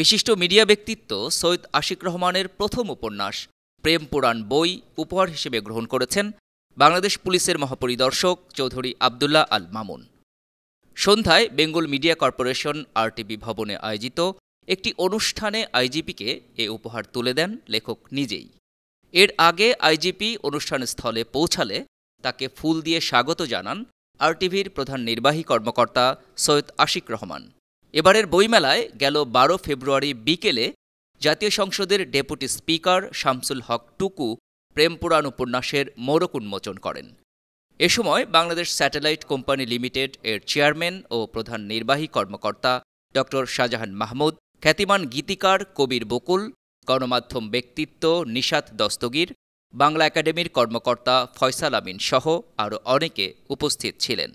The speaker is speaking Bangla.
বিশিষ্ট মিডিয়া ব্যক্তিত্ব সৈয়দ আশিক রহমানের প্রথম উপন্যাস প্রেম পুরাণ বই উপহার হিসেবে গ্রহণ করেছেন বাংলাদেশ পুলিশের মহাপরিদর্শক চৌধুরী আবদুল্লাহ আল মামুন সন্ধ্যায় বেঙ্গল মিডিয়া কর্পোরেশন আরটিবি ভবনে আয়োজিত একটি অনুষ্ঠানে আইজিপিকে এ উপহার তুলে দেন লেখক নিজেই এর আগে আইজিপি অনুষ্ঠানস্থলে পৌঁছালে তাকে ফুল দিয়ে স্বাগত জানান আরটিভির প্রধান নির্বাহী কর্মকর্তা সৈয়দ আশিক রহমান এবারের বইমেলায় গেল বারো ফেব্রুয়ারি বিকেলে জাতীয় সংসদের ডেপুটি স্পিকার শামসুল হক টুকু প্রেমপুরাণ উপন্যাসের মোরক উন্মোচন করেন এ সময় বাংলাদেশ স্যাটেলাইট কোম্পানি লিমিটেড এর চেয়ারম্যান ও প্রধান নির্বাহী কর্মকর্তা ড শাহজাহান মাহমুদ খ্যাতিমান গীতিকার কবির বকুল গণমাধ্যম ব্যক্তিত্ব নিশাত দস্তগীর বাংলা একাডেমির কর্মকর্তা ফয়সাল আমিন সহ আরও অনেকে উপস্থিত ছিলেন